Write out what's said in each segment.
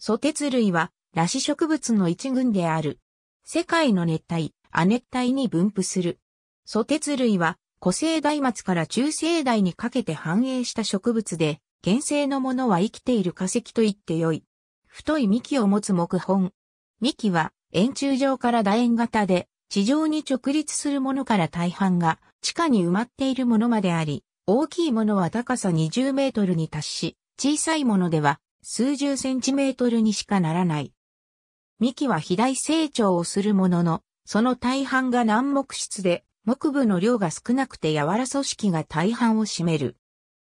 ソテツ類は、裸子植物の一群である。世界の熱帯、亜熱帯に分布する。ソテツ類は、古生代末から中生代にかけて繁栄した植物で、原生のものは生きている化石と言ってよい。太い幹を持つ木本。幹は、円柱状から楕円型で、地上に直立するものから大半が、地下に埋まっているものまであり、大きいものは高さ20メートルに達し、小さいものでは数十センチメートルにしかならない。幹は肥大成長をするものの、その大半が軟木質で、木部の量が少なくて柔ら組織が大半を占める。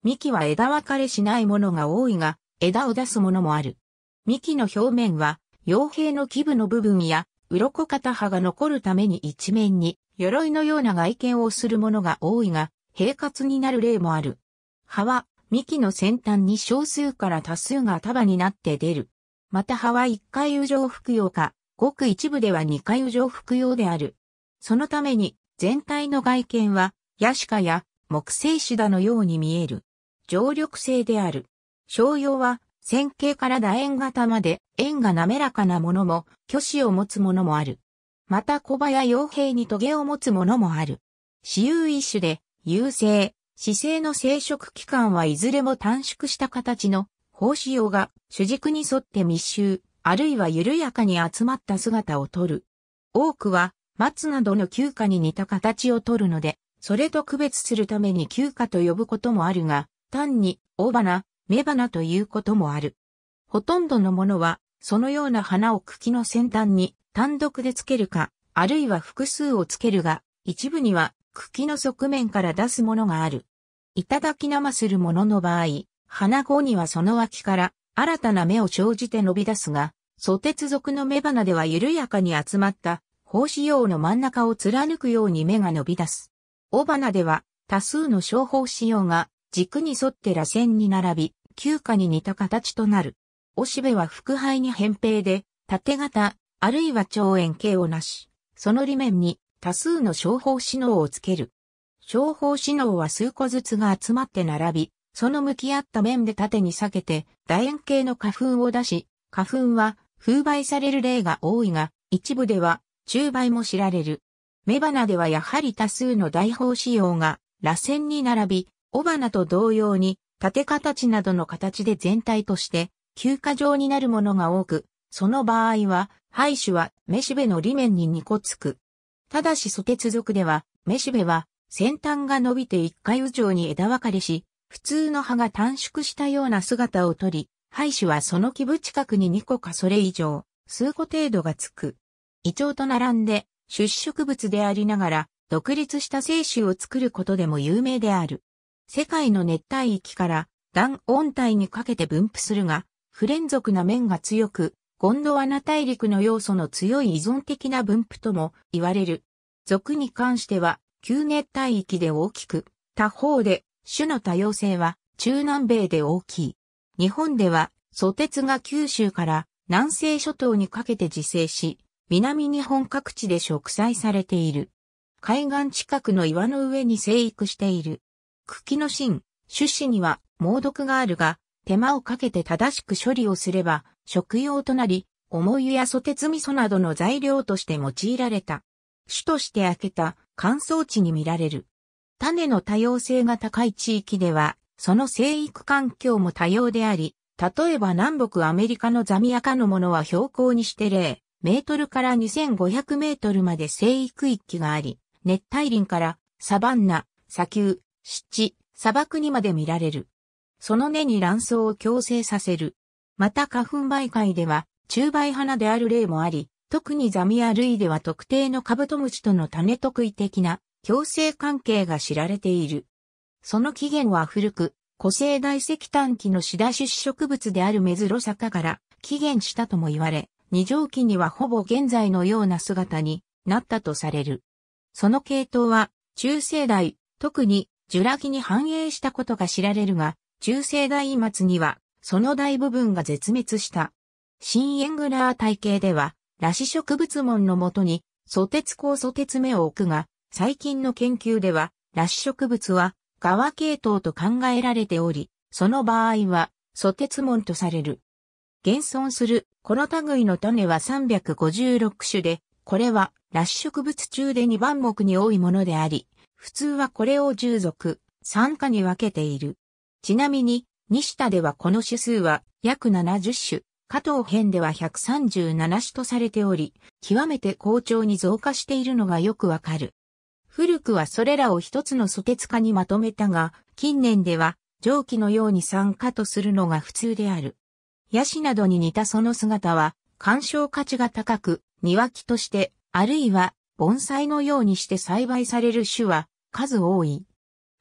幹は枝分かれしないものが多いが、枝を出すものもある。幹の表面は、傭兵の基部の部分や、鱗片葉が残るために一面に、鎧のような外見をするものが多いが、平滑になる例もある。葉は幹の先端に少数から多数が束になって出る。また葉は一回有上服用か、ごく一部では二回有上服用である。そのために全体の外見は、ヤシカや木製シダのように見える。常緑性である。商用は、線形から楕円型まで、円が滑らかなものも、虚子を持つものもある。また小葉や傭兵に棘を持つものもある。私有一種で、優勢、姿勢の生殖期間はいずれも短縮した形の胞子葉が主軸に沿って密集、あるいは緩やかに集まった姿をとる。多くは松などの休暇に似た形をとるので、それと区別するために休暇と呼ぶこともあるが、単に大花、雌花ということもある。ほとんどのものは、そのような花を茎の先端に単独でつけるか、あるいは複数をつけるが、一部には茎の側面から出すものがある。いただき生するものの場合、花子にはその脇から新たな芽を生じて伸び出すが、蘇鉄属の芽花では緩やかに集まった胞子葉の真ん中を貫くように芽が伸び出す。尾花では多数の小胞子葉が軸に沿って螺旋に並び、休花に似た形となる。おしべは腹肺に扁平で、縦型、あるいは長円形をなし、その裏面に多数の小胞子脳をつける。情報指納は数個ずつが集まって並び、その向き合った面で縦に裂けて、楕円形の花粉を出し、花粉は風媒される例が多いが、一部では中媒も知られる。雌花ではやはり多数の大砲仕様が、螺旋に並び、雄花と同様に、縦形などの形で全体として、休暇状になるものが多く、その場合は、廃種は、雌しべの裏面に2個つく。ただし、ソテ続くでは、雌しべは、先端が伸びて一回以上に枝分かれし、普通の葉が短縮したような姿をとり、廃子はその基部近くに2個かそれ以上、数個程度がつく。胃腸と並んで、出植物でありながら、独立した精子を作ることでも有名である。世界の熱帯域から断温帯にかけて分布するが、不連続な面が強く、ゴンドワナ大陸の要素の強い依存的な分布とも言われる。属に関しては、旧熱帯域で大きく、他方で種の多様性は中南米で大きい。日本では、蘇鉄が九州から南西諸島にかけて自生し、南日本各地で植栽されている。海岸近くの岩の上に生育している。茎の芯、種子には猛毒があるが、手間をかけて正しく処理をすれば、食用となり、重湯や蘇鉄味噌などの材料として用いられた。種として開けた乾燥地に見られる。種の多様性が高い地域では、その生育環境も多様であり、例えば南北アメリカのザミアカのものは標高にして0メートルから2500メートルまで生育域があり、熱帯林からサバンナ、砂丘、湿地、砂漠にまで見られる。その根に卵巣を強制させる。また花粉媒介では、中媒花である例もあり、特にザミア類では特定のカブトムシとの種特異的な共生関係が知られている。その起源は古く、古生大石炭紀のシダ種子植物であるメズロサカから起源したとも言われ、二条期にはほぼ現在のような姿になったとされる。その系統は中生代、特にジュラ紀に繁栄したことが知られるが、中生代末にはその大部分が絶滅した。新エングラー体系では裸子植物門のもとに、蘇鉄酵素鉄目を置くが、最近の研究では、裸子植物は、側系統と考えられており、その場合は、蘇鉄門とされる。現存する、この類の種は356種で、これは、裸子植物中で2番目に多いものであり、普通はこれを10属、3科に分けている。ちなみに、西田ではこの種数は約70種。加藤編では137種とされており、極めて好調に増加しているのがよくわかる。古くはそれらを一つの素鉄化にまとめたが、近年では蒸気のように酸化とするのが普通である。ヤシなどに似たその姿は、鑑賞価値が高く、庭木として、あるいは盆栽のようにして栽培される種は数多い。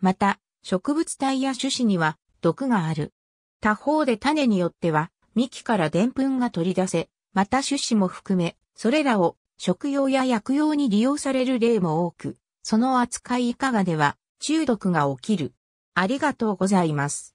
また、植物体や種子には毒がある。他方で種によっては幹からでんぷんが取り出せ、また種子も含め、それらを食用や薬用に利用される例も多く、その扱いいかがでは中毒が起きる。ありがとうございます。